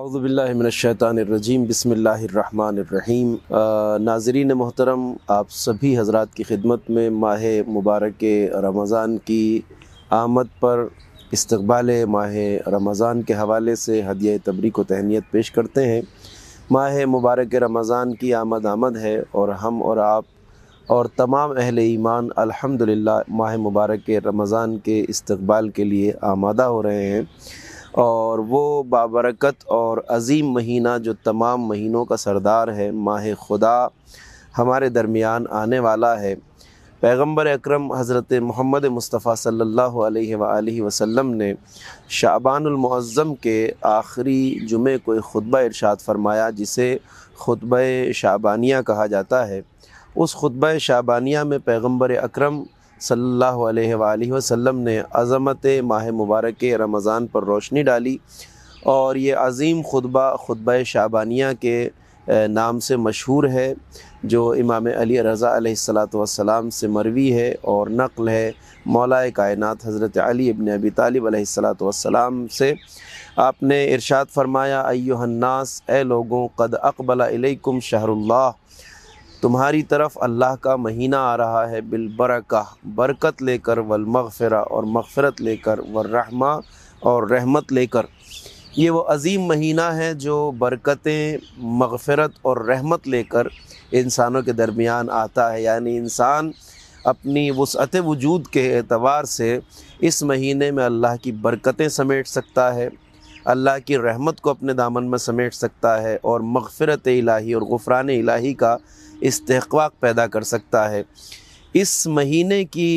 अवज़बिल्लिनशैतानरजीम बसमीम नाजरीन मोहतरम आप सभी हजरात की खिदमत में माह मुबारक रमज़ान की आमद पर इस्तबाल माह रमज़ान के हवाले से हदिया तबरी को तहनीत पेश करते हैं माह मुबारक रमज़ान की आमद आमद है और हम और आप और तमाम अहल ईमान अलहमदिल्ला माह मुबारक रमज़ान के इस्तबाल के लिए आमादा हो रहे हैं और वो बाबरकत और अज़ीम महीना जो तमाम महीनों का सरदार है माह खुदा हमारे दरमियान आने वाला है पैगंबर अकरम हज़रत मोहम्मद मुस्तफ़ा सल्लल्लाहु अलैहि वसल्लम वसल्लम ने शाबानमज़म के आखिरी जुमे को एक खुतबा इरशाद फरमाया जिसे खुतब शाबानिया कहा जाता है उस खुतब शाबानिया में पैगंबर अकरम सल्लल्लाहु अलैहि वसल्लम ने अज़मत माह मुबारक रमज़ान पर रोशनी डाली और ये अज़ीम खुतबा खुतब शाबानिया के नाम से मशहूर है जो इमाम अली रज़ा सलाम से मरवी है और नकल है मौलाए कायनत हज़रत अली इबन अबी तालिब सलाम से आपने इरशाद फरमाया अयोहन्नास ए लोगों कद अकबला इलैकुम शहरुल्लाह तुम्हारी तरफ अल्लाह का महीना आ रहा है बिलबरका बरकत लेकर वल मगफ़रा और मगफ़रत लेकर वर्रहमा और रहमत लेकर ये वो अजीम महीना है जो बरकतें मगफ़रत और रहमत लेकर इंसानों के दरमियान आता है यानी इंसान अपनी वसअत वजूद के एतबार से इस महीने में अल्लाह की बरकतें समेट सकता है अल्लाह की रहमत को अपने दामन में समेट सकता है और मगफ़रत इलाही और गुफरान इलाही का इस्तवाक पैदा कर सकता है इस महीने की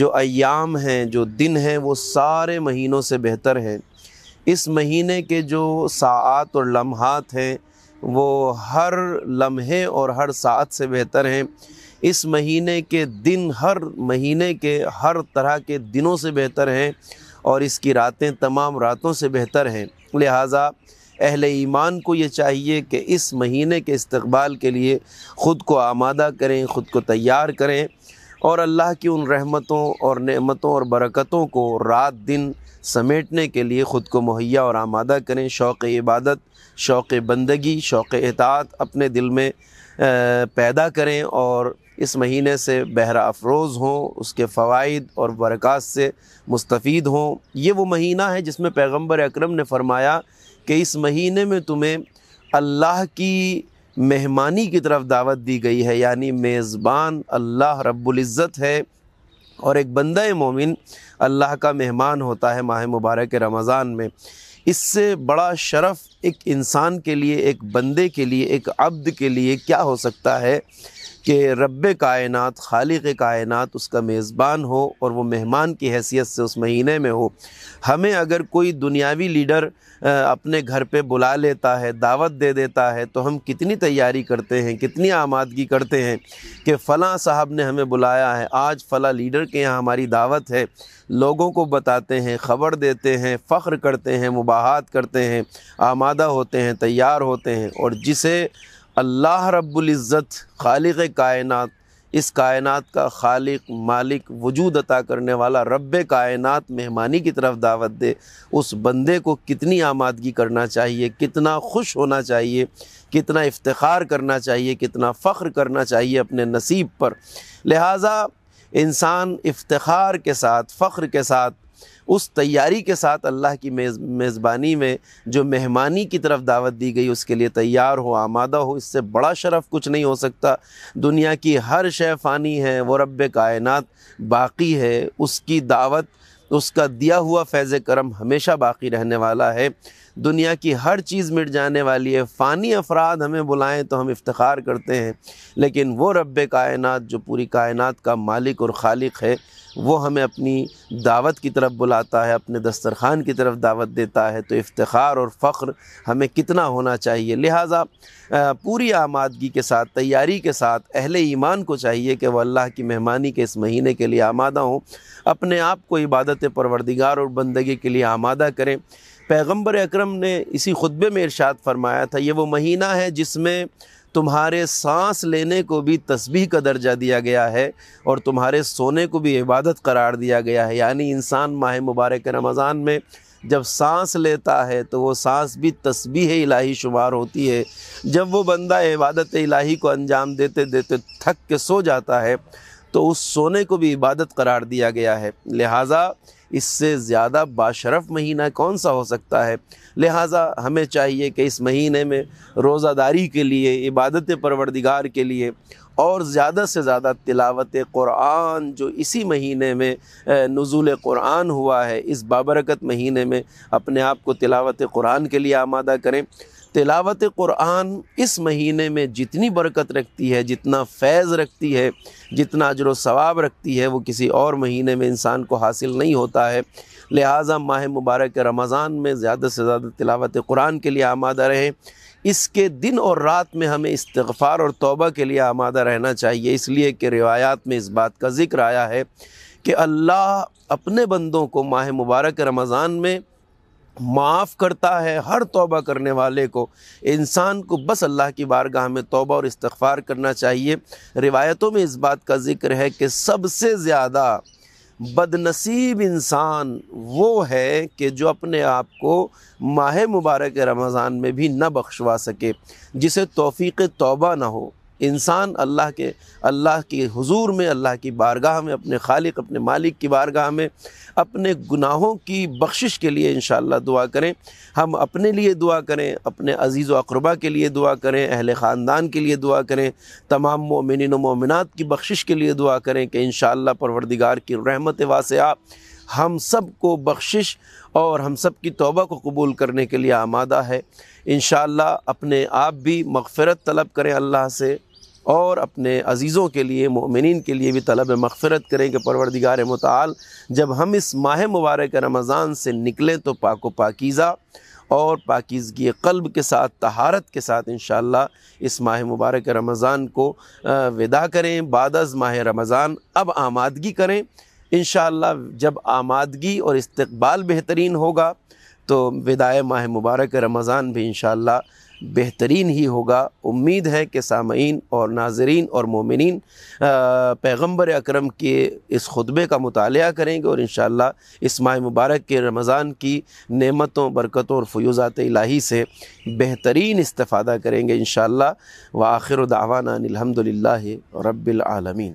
जो अयाम हैं जो दिन हैं वो सारे महीनों से बेहतर हैं इस महीने के जो सात और लम्हात हैं वो हर लम्हे और हर सात से बेहतर हैं इस महीने के दिन हर महीने के हर तरह के दिनों से बेहतर हैं और इसकी रातें तमाम रातों से बेहतर हैं लिहाजा अहल ईमान को ये चाहिए कि इस महीने के इस्तबाल के लिए ख़ुद को आमादा करें ख़ुद को तैयार करें और अल्लाह की उन रहमतों और नमतों और बरकतों को रात दिन समेटने के लिए ख़ुद को मुहैया और आमादा करें शौक़ इबादत शौक़ बंदगी शौक़ इतात अपने दिल में पैदा करें और इस महीने से बहरा अफरोज़ हों उसके फ़वाद और बरक़ात से मुस्तफ़ हों ये वो महीना है जिसमें पैगम्बर अक्रम ने फ़रमाया कि इस महीने में तुम्हें अल्लाह की मेहमानी की तरफ दावत दी गई है यानी मेज़बान अल्लाह रब्ज़त है और एक बंदा मोमिन अल्लाह का मेहमान होता है माह मुबारक रमज़ान में इससे बड़ा शरफ़ एक इंसान के लिए एक बंदे के लिए एक अब्द के लिए क्या हो सकता है कि रब कायन खालिक कायनत उसका मेज़बान हो और वह मेहमान की हैसियत से उस महीने में हो हमें अगर कोई दुनियावी लीडर अपने घर पर बुला लेता है दावत दे देता है तो हम कितनी तैयारी करते हैं कितनी आमादगी करते हैं कि फ़लाँ साहब ने हमें बुलाया है आज फ़लाँ लीडर के यहाँ हमारी दावत है लोगों को बताते हैं ख़बर देते हैं फ़ख्र करते हैं मुबाहत करते हैं आमादा होते हैं तैयार होते हैं और जिसे अल्लाह रब्ज़त खालिक कायनत इस कायनत का खालिक मालिक वजूद अता करने वाला रब कायनत मेहमानी की तरफ दावत दे उस बंदे को कितनी आमादगी करना चाहिए कितना खुश होना चाहिए कितना इफ्तार करना चाहिए कितना फ़ख्र करना चाहिए अपने नसीब पर लिहाजा इंसान इफ्तार के साथ फ़ख्र के साथ उस तैयारी के साथ अल्लाह की मेज़ मेज़बानी में जो मेहमानी की तरफ दावत दी गई उसके लिए तैयार हो आमादा हो इससे बड़ा शरफ़ कुछ नहीं हो सकता दुनिया की हर शे फ़ानी है वो रब कायनत बाकी है उसकी दावत उसका दिया हुआ फैज़ करम हमेशा बाकी रहने वाला है दुनिया की हर चीज़ मिट जाने वाली है फ़ानी अफराद हमें बुलाएं तो हम इफ्तार करते हैं लेकिन वो रब कायनात जो पूरी कायनात का मालिक और खालिक है वो हमें अपनी दावत की तरफ बुलाता है अपने दस्तरखान की तरफ दावत देता है तो इफ्तार और फ़ख्र हमें कितना होना चाहिए लिहाजा पूरी आमादगी के साथ तैयारी के साथ अहल ईमान को चाहिए कि वह अल्लाह की मेहमानी के इस महीने के लिए आमादा हों अपने आप को इबादत परवरदिगार और बंदगी के लिए आमादा करें पैगम्बर अक्रम ने इसी खुतबे में इरशाद फरमाया था ये वो महीना है जिसमें तुम्हारे सांस लेने को भी तस्बी का दर्जा दिया गया है और तुम्हारे सोने को भी इबादत करार दिया गया है यानी इंसान माह मुबारक रमज़ान में जब सांस लेता है तो वो सांस भी तस्बीह इलाही शुमार होती है जब वो बंदा इबादत इलाही को अंजाम देते देते थक के सो जाता है तो उस सोने को भी इबादत करार दिया गया है लिहाजा इससे ज़्यादा बाशरफ महीना कौन सा हो सकता है लिहाजा हमें चाहिए कि इस महीने में रोज़ादारी के लिए इबादत परवरदिगार के लिए और ज़्यादा से ज़्यादा तिलावत क़ुरान जो इसी महीने में नज़ुल क़ुरान हुआ है इस बाबरकत महीने में अपने आप को तिलावत क़ुरान के लिए आमादा करें तिलावत क़ुरान इस महीने में जितनी बरकत रखती है जितना फैज़ रखती है जितना अजर सवाब रखती है वो किसी और महीने में इंसान को हासिल नहीं होता है लिहाजा माह मुबारक रमज़ान में ज़्यादा से ज़्यादा तिलावत कुरान के लिए आमादा रहें इसके दिन और रात में हमें इस्तफ़ार और तोबा के लिए आमादा रहना चाहिए इसलिए कि रिवायात में इस बात का ज़िक्र आया है कि अल्लाह अपने बंदों को माह मुबारक रमज़ान में माफ़ करता है हर तौबा करने वाले को इंसान को बस अल्लाह की बारगाह में तौबा और इस्तफ़ार करना चाहिए रिवायतों में इस बात का ज़िक्र है कि सबसे ज़्यादा बदनसीब इंसान वो है कि जो अपने आप को माह मुबारक रमज़ान में भी न बख्शवा सके जिसे तोफ़ी तौबा ना हो इंसान अल्लाह के अल्लाह के हुजूर में अल्लाह की बारगाह में अपने खालिक अपने मालिक की बारगाह में अपने गुनाहों की बख्शिश के लिए इन दुआ करें हम अपने लिए दुआ करें अपने अजीज़ अकरबा के लिए दुआ करें अहल ख़ानदान के लिए दुआ करें तमाम ममिन ममिनत की बख्शिश के लिए दुआ करें कि इन परवरदिगार की रहमत वास हम सब को बख्शिश और हम सब की तोबा को कबूल करने के लिए आमादा है इन अपने आप भी मगफ़रत तलब करें अल्लाह से और अपने अज़ीज़ों के लिए ममिन के लिए भी तलब मगफ़रत करें कि परवरदिगार मताल जब हम इस माह मुबारक रमज़ान से निकलें तो पाक पाकिज़ा और पाकिजगी कल्ब के साथ तहारत के साथ इन इस माह मुबारक रमज़ान को विदा करें बाद माह रमज़ान अब आमादगी करें इन जब आमादगी और इस्तबाल बेहतरीन होगा तो विदाए माह मुबारक रमज़ान भी इन बेहतरीन ही होगा उम्मीद है कि सामीन और नाजरीन और मोमिन पैगम्बर अक्रम के इस खुतबे का मताल करेंगे और इन इस माह मुबारक के रमज़ान की नमतों बरकतों और फ्यूज़ात इलाही से बेहतरीन इस्ता करेंगे इन शाह व आखिर दावाना अलहमदिल्ला रबालमीन